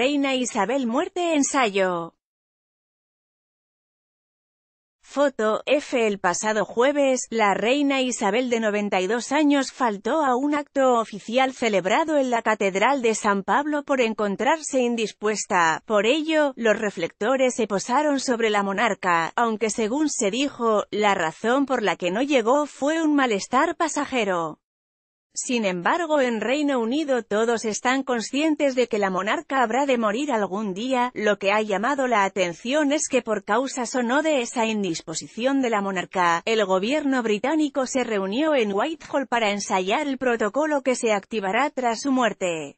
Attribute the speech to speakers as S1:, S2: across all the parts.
S1: Reina Isabel Muerte Ensayo Foto, F. El pasado jueves, la reina Isabel de 92 años faltó a un acto oficial celebrado en la Catedral de San Pablo por encontrarse indispuesta. Por ello, los reflectores se posaron sobre la monarca, aunque según se dijo, la razón por la que no llegó fue un malestar pasajero. Sin embargo en Reino Unido todos están conscientes de que la monarca habrá de morir algún día, lo que ha llamado la atención es que por causas o no de esa indisposición de la monarca, el gobierno británico se reunió en Whitehall para ensayar el protocolo que se activará tras su muerte.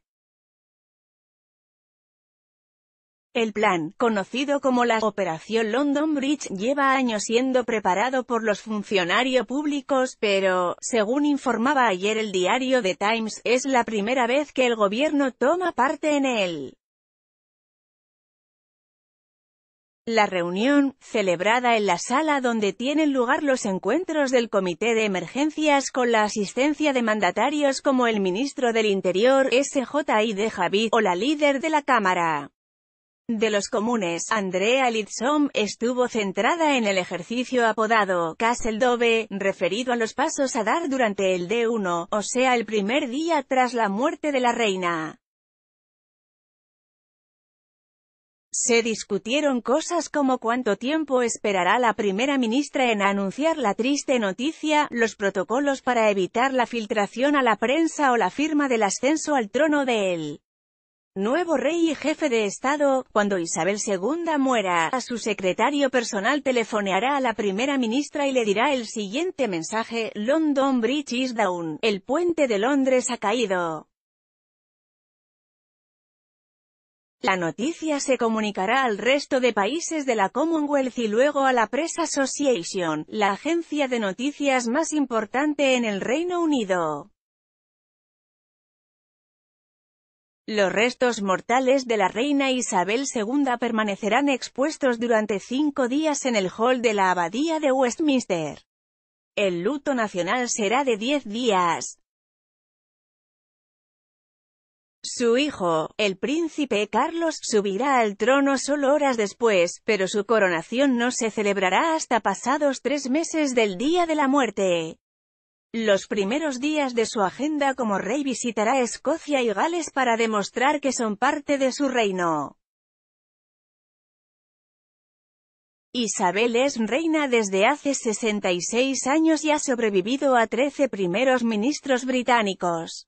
S1: El plan, conocido como la Operación London Bridge, lleva años siendo preparado por los funcionarios públicos, pero, según informaba ayer el diario The Times, es la primera vez que el gobierno toma parte en él. La reunión, celebrada en la sala donde tienen lugar los encuentros del Comité de Emergencias con la asistencia de mandatarios como el ministro del Interior, SJI de Javid, o la líder de la Cámara de los comunes, Andrea Litzom, estuvo centrada en el ejercicio apodado Castle Dove, referido a los pasos a dar durante el D1, o sea el primer día tras la muerte de la reina. Se discutieron cosas como cuánto tiempo esperará la primera ministra en anunciar la triste noticia, los protocolos para evitar la filtración a la prensa o la firma del ascenso al trono de él nuevo rey y jefe de Estado, cuando Isabel II muera, a su secretario personal telefoneará a la primera ministra y le dirá el siguiente mensaje, London Bridge is down, el puente de Londres ha caído. La noticia se comunicará al resto de países de la Commonwealth y luego a la Press Association, la agencia de noticias más importante en el Reino Unido. Los restos mortales de la reina Isabel II permanecerán expuestos durante cinco días en el hall de la abadía de Westminster. El luto nacional será de diez días. Su hijo, el príncipe Carlos, subirá al trono solo horas después, pero su coronación no se celebrará hasta pasados tres meses del día de la muerte. Los primeros días de su agenda como rey visitará Escocia y Gales para demostrar que son parte de su reino. Isabel es reina desde hace 66 años y ha sobrevivido a 13 primeros ministros británicos.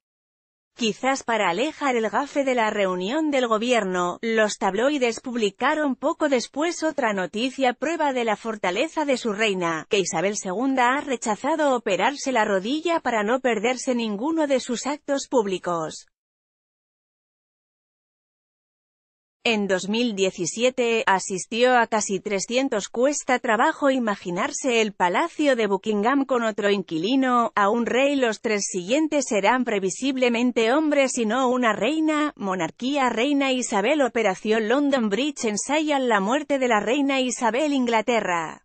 S1: Quizás para alejar el gafe de la reunión del gobierno, los tabloides publicaron poco después otra noticia prueba de la fortaleza de su reina, que Isabel II ha rechazado operarse la rodilla para no perderse ninguno de sus actos públicos. En 2017 asistió a casi 300 cuesta trabajo imaginarse el Palacio de Buckingham con otro inquilino, a un rey los tres siguientes serán previsiblemente hombres y no una reina, monarquía reina Isabel Operación London Bridge ensayan la muerte de la reina Isabel Inglaterra.